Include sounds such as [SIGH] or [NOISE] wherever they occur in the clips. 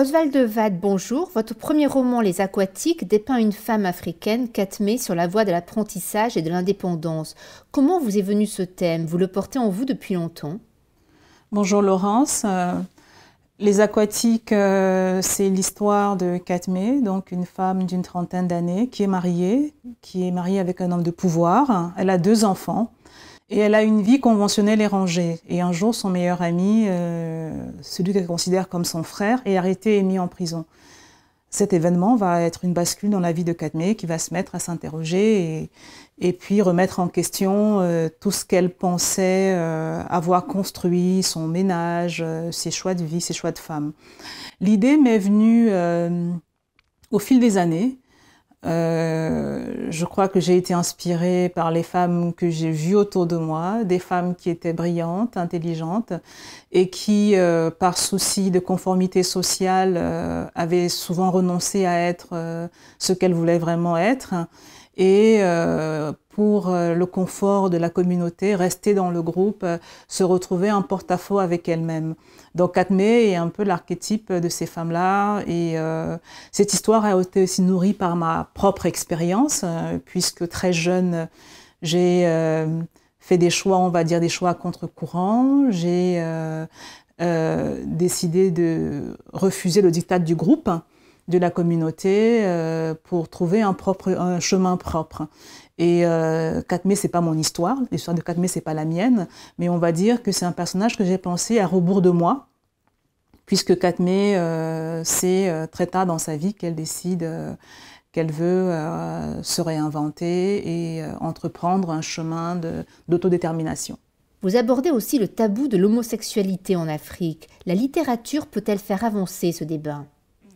Oswald de bonjour. Votre premier roman, Les Aquatiques, dépeint une femme africaine, Katmé, sur la voie de l'apprentissage et de l'indépendance. Comment vous est venu ce thème Vous le portez en vous depuis longtemps Bonjour Laurence. Euh, les Aquatiques, euh, c'est l'histoire de Katmé, donc une femme d'une trentaine d'années qui est mariée, qui est mariée avec un homme de pouvoir. Elle a deux enfants. Et elle a une vie conventionnelle et rangée. Et un jour, son meilleur ami, euh, celui qu'elle considère comme son frère, est arrêté et mis en prison. Cet événement va être une bascule dans la vie de Cadmé qui va se mettre à s'interroger et, puis remettre en question euh, tout ce qu'elle pensait euh, avoir construit, son ménage, ses choix de vie, ses choix de femme. L'idée m'est venue au fil des années. Euh, je crois que j'ai été inspirée par les femmes que j'ai vues autour de moi, des femmes qui étaient brillantes, intelligentes et qui, euh, par souci de conformité sociale, euh, avaient souvent renoncé à être ce qu'elles voulaient vraiment être et euh, pour euh, le confort de la communauté, rester dans le groupe, euh, se retrouver en porte-à-faux avec elle-même. Donc Atmé est un peu l'archétype de ces femmes-là et euh, cette histoire a été aussi nourrie par ma propre expérience puisque très jeune, j'ai fait des choix, on va dire des choix contre-courant, j'ai euh, décidé de refuser le diktat du groupe de la communauté euh, pour trouver un, propre, un chemin propre. Et euh, 4 mai, c'est pas mon histoire. L'histoire de 4 mai, c'est pas la mienne. Mais on va dire que c'est un personnage que j'ai pensé à rebours de moi, puisque 4 mai, euh, c'est euh, très tard dans sa vie qu'elle décide qu'elle veut se réinventer et entreprendre un chemin d'autodétermination. Vous abordez aussi le tabou de l'homosexualité en Afrique. La littérature peut-elle faire avancer ce débat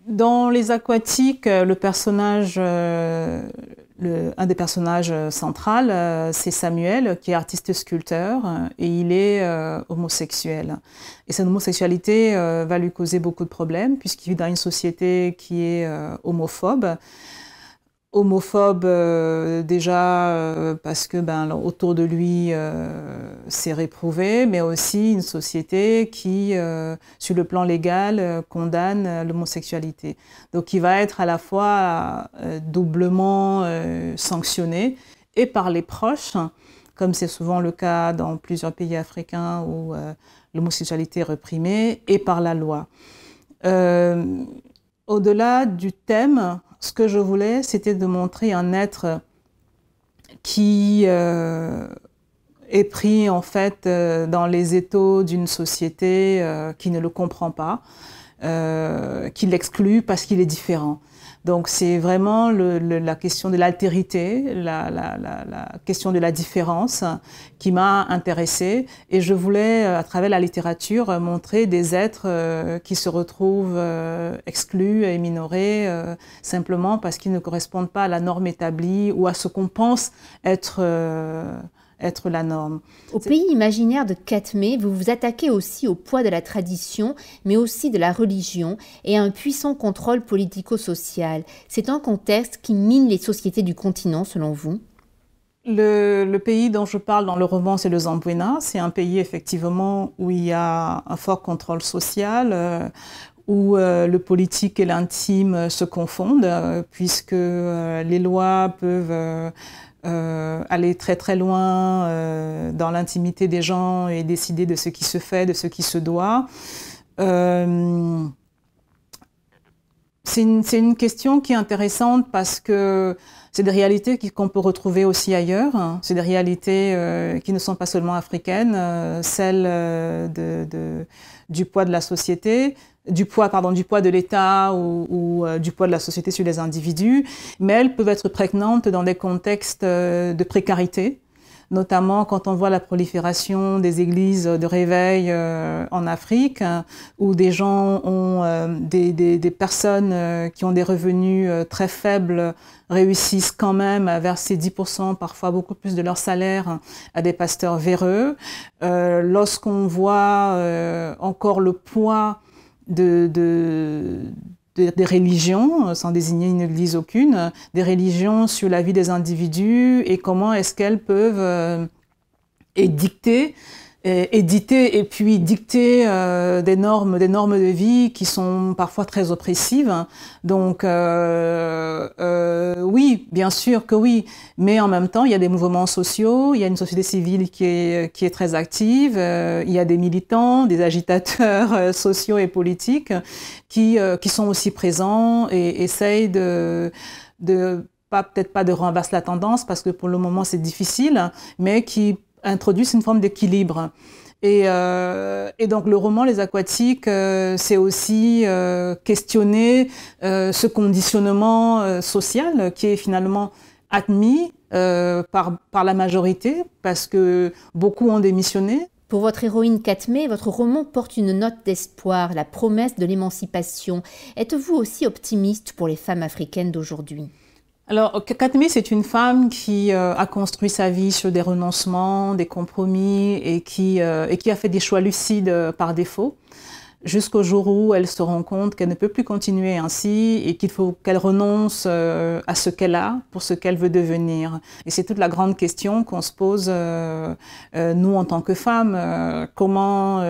dans les aquatiques, euh, le personnage, euh, un des personnages euh, centraux, c'est Samuel, qui est artiste sculpteur et il est homosexuel. Et cette homosexualité va lui causer beaucoup de problèmes puisqu'il vit dans une société qui est homophobe homophobe euh, déjà euh, parce que ben, autour de lui euh, c'est réprouvé, mais aussi une société qui, euh, sur le plan légal, condamne l'homosexualité. Donc il va être à la fois doublement sanctionné et par les proches, comme c'est souvent le cas dans plusieurs pays africains où l'homosexualité est réprimée, et par la loi. Au-delà du thème, ce que je voulais, c'était de montrer un être qui euh, est pris en fait euh, dans les étaux d'une société euh, qui ne le comprend pas euh, qui l'exclut parce qu'il est différent. Donc c'est vraiment le, la question de l'altérité, la, la, la, la, question de la différence qui m'a intéressée et je voulais euh, à travers la littérature montrer des êtres euh, qui se retrouvent euh, exclus et minorés simplement parce qu'ils ne correspondent pas à la norme établie ou à ce qu'on pense être être la norme. Au pays imaginaire de Katmé, vous vous attaquez aussi au poids de la tradition, mais aussi de la religion, et à un puissant contrôle politico-social. C'est un contexte qui mine les sociétés du continent, selon vous le, pays dont je parle dans le roman, c'est le Zambouena. C'est un pays effectivement où il y a un fort contrôle social, euh, où euh, le politique et l'intime se confondent, euh, puisque les lois peuvent euh, aller très très loin euh, dans l'intimité des gens et décider de ce qui se fait, de ce qui se doit. Euh, c'est une, question qui est intéressante parce que c'est des réalités qu'on peut retrouver aussi ailleurs. Hein. C'est des réalités qui ne sont pas seulement africaines, celles du poids de la société, du poids, pardon, du poids de l'État ou, euh, du poids de la société sur les individus, mais elles peuvent être prégnantes dans des contextes euh, de précarité, notamment quand on voit la prolifération des églises de réveil euh, en Afrique, où des gens ont des, des, des, personnes qui ont des revenus très faibles réussissent quand même à verser 10%, parfois beaucoup plus de leur salaire à des pasteurs véreux. Lorsqu'on voit encore le poids de, des religions, euh, sans désigner une église aucune, des religions sur la vie des individus et comment est-ce qu'elles peuvent édicter euh, éditer et puis dicter euh, des normes, des normes de vie qui sont parfois très oppressives. Donc euh, euh, oui, bien sûr que oui, mais en même temps, il y a des mouvements sociaux, il y a une société civile qui est, qui est très active, il y a des militants, des agitateurs sociaux et politiques qui, qui sont aussi présents et, essaient essayent de, pas peut-être pas de renverser la tendance parce que pour le moment c'est difficile, mais qui introduisent une forme d'équilibre. Euh, et, donc le roman Les Aquatiques, euh, c'est aussi euh, questionner ce conditionnement social qui est finalement admis par, par la majorité, parce que beaucoup ont démissionné. Pour votre héroïne Katmé, votre roman porte une note d'espoir, la promesse de l'émancipation. Êtes-vous aussi optimiste pour les femmes africaines d'aujourd'hui alors, Katmi, c'est une femme qui euh, a construit sa vie sur des renoncements, des compromis et qui, euh, et qui a fait des choix lucides euh, par défaut, jusqu'au jour où elle se rend compte qu'elle ne peut plus continuer ainsi et qu'il faut qu'elle renonce à ce qu'elle a pour ce qu'elle veut devenir. Et c'est toute la grande question qu'on se pose, nous, en tant que femmes, comment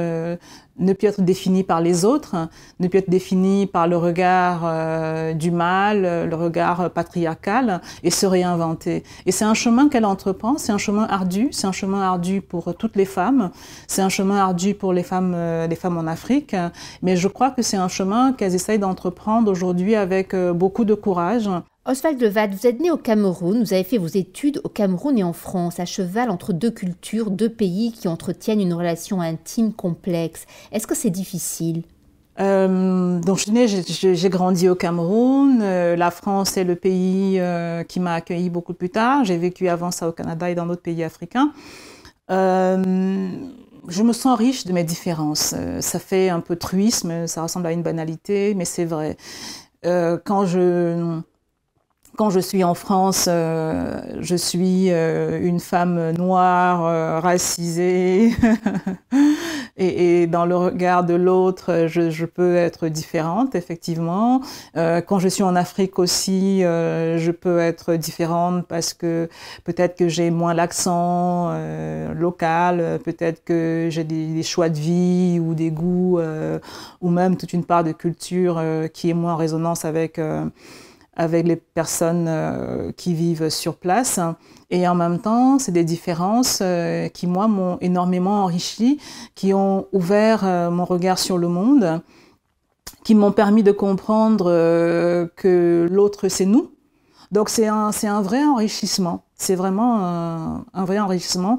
ne plus être défini par les autres, ne plus être défini par le regard euh, du mal, le regard patriarcal, et se réinventer. Et c'est un chemin qu'elle entreprend, c'est un chemin ardu, c'est un chemin ardu pour toutes les femmes, c'est un chemin ardu pour les femmes, euh, les femmes en Afrique, mais je crois que c'est un chemin qu'elles essayent d'entreprendre aujourd'hui avec euh, beaucoup de courage. Oswald Levat, vous êtes né au Cameroun, vous avez fait vos études au Cameroun et en France, à cheval entre deux cultures, deux pays qui entretiennent une relation intime complexe. Est-ce que c'est difficile euh, donc, j'ai grandi au Cameroun. Euh, la France est le pays euh, qui m'a accueilli beaucoup plus tard. J'ai vécu avant ça au Canada et dans d'autres pays africains. Euh, je me sens riche de mes différences. ça fait un peu truisme, ça ressemble à une banalité, mais c'est vrai. quand je quand je suis en France, euh, je suis euh, une femme noire, euh, racisée, [LAUGHS] et, dans le regard de l'autre, je, peux être différente, effectivement. quand je suis en Afrique aussi, je peux être différente parce que peut-être que j'ai moins l'accent local, peut-être que j'ai des, choix de vie ou des goûts, ou même toute une part de culture qui est moins en résonance avec avec les personnes euh, qui vivent sur place. Et en même temps, c'est des différences euh, qui, moi, m'ont énormément enrichi, qui ont ouvert euh, mon regard sur le monde, qui m'ont permis de comprendre que l'autre, c'est nous. Donc c'est un, un, vrai enrichissement. C'est vraiment un, un, vrai enrichissement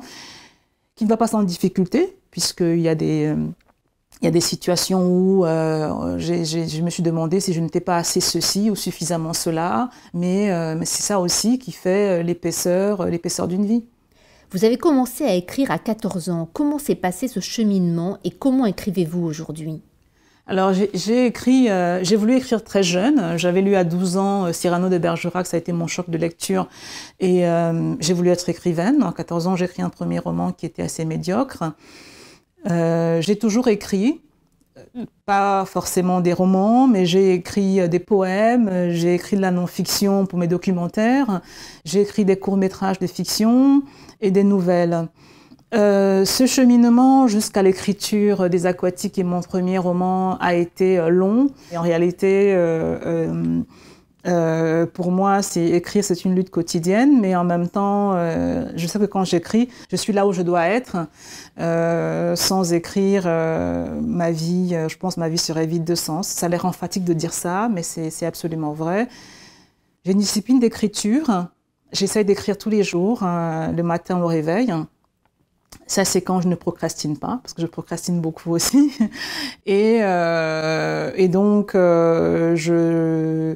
qui ne va pas sans difficulté, puisqu'il y a des il y a des situations où euh, je me suis demandé si je n'étais pas assez ceci ou suffisamment cela, mais, euh, c'est ça aussi qui fait euh, l'épaisseur, l'épaisseur d'une vie. Vous avez commencé à écrire à 14 ans. Comment s'est passé ce cheminement et comment écrivez-vous aujourd'hui alors j'ai écrit, j'ai voulu écrire très jeune. J'avais lu à 12 ans Cyrano de Bergerac, ça a été mon choc de lecture. Et j'ai voulu être écrivaine. À 14 ans, j'ai écrit un premier roman qui était assez médiocre. Euh, j'ai toujours écrit, pas forcément des romans, mais j'ai écrit euh, des poèmes, euh, j'ai écrit de la non-fiction pour mes documentaires, j'ai écrit des courts-métrages de fiction et des nouvelles. ce cheminement jusqu'à l'écriture des Aquatiques et mon premier roman a été long. Et en réalité, euh, pour moi, c'est écrire, c'est une lutte quotidienne, mais en même temps, euh, je sais que quand j'écris, je suis là où je dois être. Euh, sans écrire, euh, ma vie, euh, je pense, ma vie serait vide de sens. Ça a l'air emphatique de dire ça, mais c'est absolument vrai. J'ai une discipline d'écriture. J'essaye d'écrire tous les jours, le matin au réveil. Ça, c'est quand je ne procrastine pas, parce que je procrastine beaucoup aussi. [LAUGHS] Et, et donc, je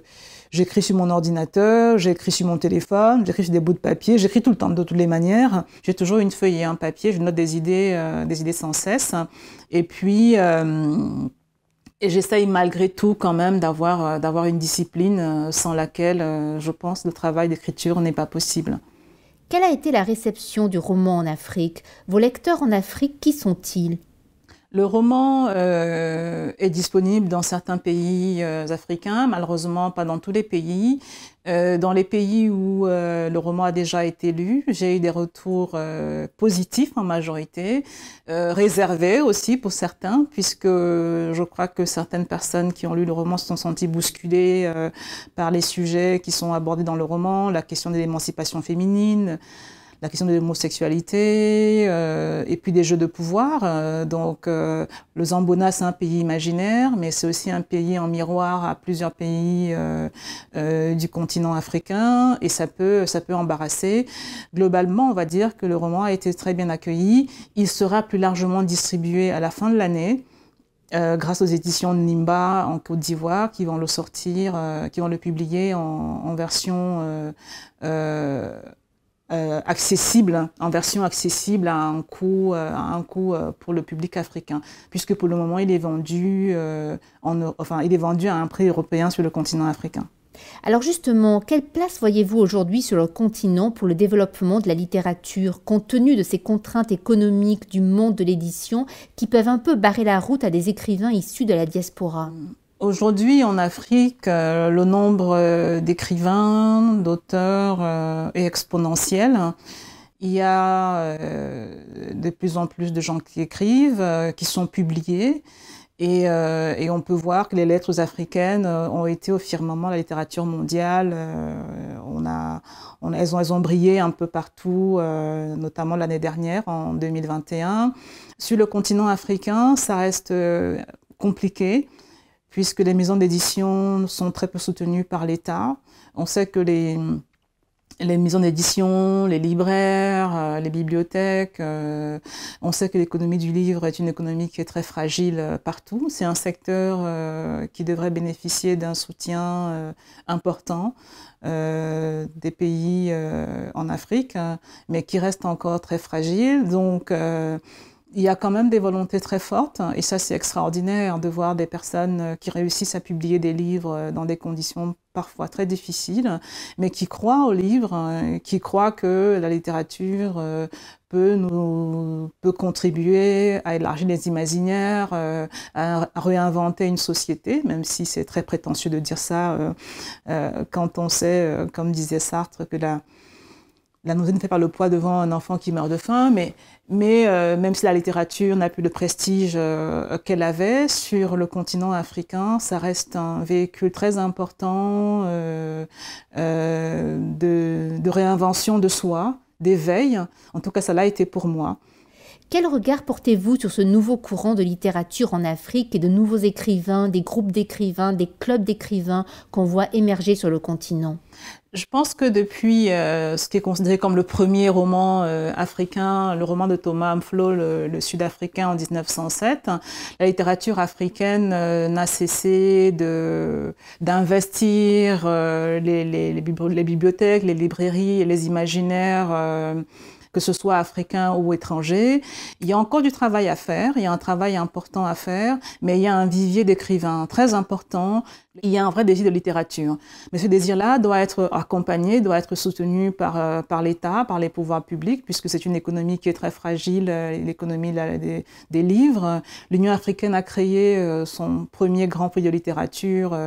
J'écris sur mon ordinateur, j'écris sur mon téléphone, j'écris sur des bouts de papier, j'écris tout le temps de toutes les manières. J'ai toujours une feuille et un papier, je note des idées, euh, des idées sans cesse. Et puis, euh, et j'essaye malgré tout quand même d'avoir euh, d'avoir une discipline sans laquelle, je pense, le travail d'écriture n'est pas possible. Quelle a été la réception du roman en Afrique Vos lecteurs en Afrique, qui sont-ils le roman euh, est disponible dans certains pays euh, africains, malheureusement pas dans tous les pays. Euh, dans les pays où le roman a déjà été lu, j'ai eu des retours positifs en majorité, réservés aussi pour certains, puisque je crois que certaines personnes qui ont lu le roman se sont senties bousculées par les sujets qui sont abordés dans le roman, la question de l'émancipation féminine la question de l'homosexualité euh, et puis des jeux de pouvoir. Euh, donc euh, le Zambona, c'est un pays imaginaire, mais c'est aussi un pays en miroir à plusieurs pays du continent africain et ça peut, ça peut embarrasser. Globalement, on va dire que le roman a été très bien accueilli. Il sera plus largement distribué à la fin de l'année. grâce aux éditions de Nimba en Côte d'Ivoire qui vont le sortir, qui vont le publier en, version euh, euh, accessible, hein, en version accessible à un coût, euh, un coût euh, pour le public africain, puisque pour le moment il est vendu, enfin, il est vendu à un prix européen sur le continent africain. Alors justement, quelle place voyez-vous aujourd'hui sur le continent pour le développement de la littérature, compte tenu de ces contraintes économiques du monde de l'édition qui peuvent un peu barrer la route à des écrivains issus de la diaspora Aujourd'hui, en Afrique, euh, le nombre euh, d'écrivains, d'auteurs euh, est exponentiel. Il y a de plus en plus de gens qui écrivent, qui sont publiés. Et, on peut voir que les lettres africaines ont été au firmament de la littérature mondiale. on a, elles ont brillé un peu partout, notamment l'année dernière, en 2021. Sur le continent africain, ça reste compliqué puisque les maisons d'édition sont très peu soutenues par l'État. On sait que les, maisons d'édition, les libraires, euh, les bibliothèques. Euh, on sait que l'économie du livre est une économie qui est très fragile euh, partout. C'est un secteur qui devrait bénéficier d'un soutien important des pays en Afrique, mais qui reste encore très fragile. Donc, il y a quand même des volontés très fortes, et ça c'est extraordinaire de voir des personnes euh, qui réussissent à publier des livres euh, dans des conditions parfois très difficiles, mais qui croient aux livres, euh, qui croient que la littérature peut nous peut contribuer à élargir les imaginières, à réinventer une société, même si c'est très prétentieux de dire ça quand on sait, comme disait Sartre, que la la nausée ne fait pas le poids devant un enfant qui meurt de faim, mais, mais euh, même si la littérature n'a plus le prestige euh, qu'elle avait sur le continent africain, ça reste un véhicule très important euh, de, de, réinvention de soi, d'éveil. En tout cas, ça l'a été pour moi. Quel regard portez-vous sur ce nouveau courant de littérature en Afrique et de nouveaux écrivains, des groupes d'écrivains, des clubs d'écrivains qu'on voit émerger sur le continent je pense que depuis euh, ce qui est considéré comme le premier roman euh, africain, le roman de Thomas Amflo, le, sud-africain en 1907, la littérature africaine euh, n'a cessé d'investir les, bibliothèques, les librairies, les imaginaires que ce soit africain ou étranger, Il y a encore du travail à faire, il y a un travail important à faire, mais il y a un vivier d'écrivains très important il y a un vrai désir de littérature. Mais ce désir-là doit être accompagné, doit être soutenu par, euh, par l'État, par les pouvoirs publics, puisque c'est une économie qui est très fragile, euh, l'économie des, livres. L'Union africaine a créé euh, son premier grand prix de littérature.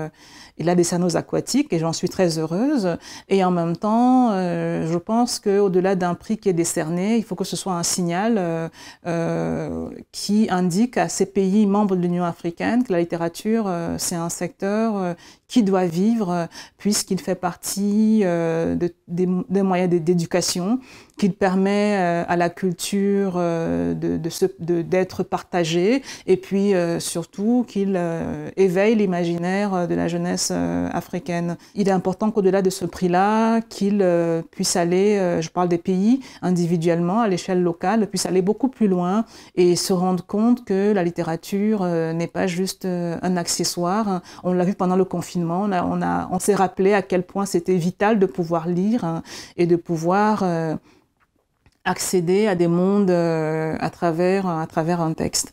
Il a des sanos aquatiques et j'en suis très heureuse. Et en même temps, je pense qu'au-delà d'un prix qui est décerné, il faut que ce soit un signal qui indique à ces pays membres de l'Union africaine que la littérature, c'est un secteur euh, qui doit vivre, euh, puisqu'il fait partie euh, des, moyens d'éducation qu'il permet euh, à la culture euh, de, d'être partagée et puis euh, surtout qu'il éveille l'imaginaire de la jeunesse africaine. Il est important qu'au-delà de ce prix-là, qu'il puisse aller, je parle des pays individuellement, à l'échelle locale, puisse aller beaucoup plus loin et se rendre compte que la littérature n'est pas juste un accessoire. On l'a vu pendant le confinement, on, on, on s'est rappelé à quel point c'était vital de pouvoir lire hein, et de pouvoir accéder à des mondes euh, à, travers, à travers un texte.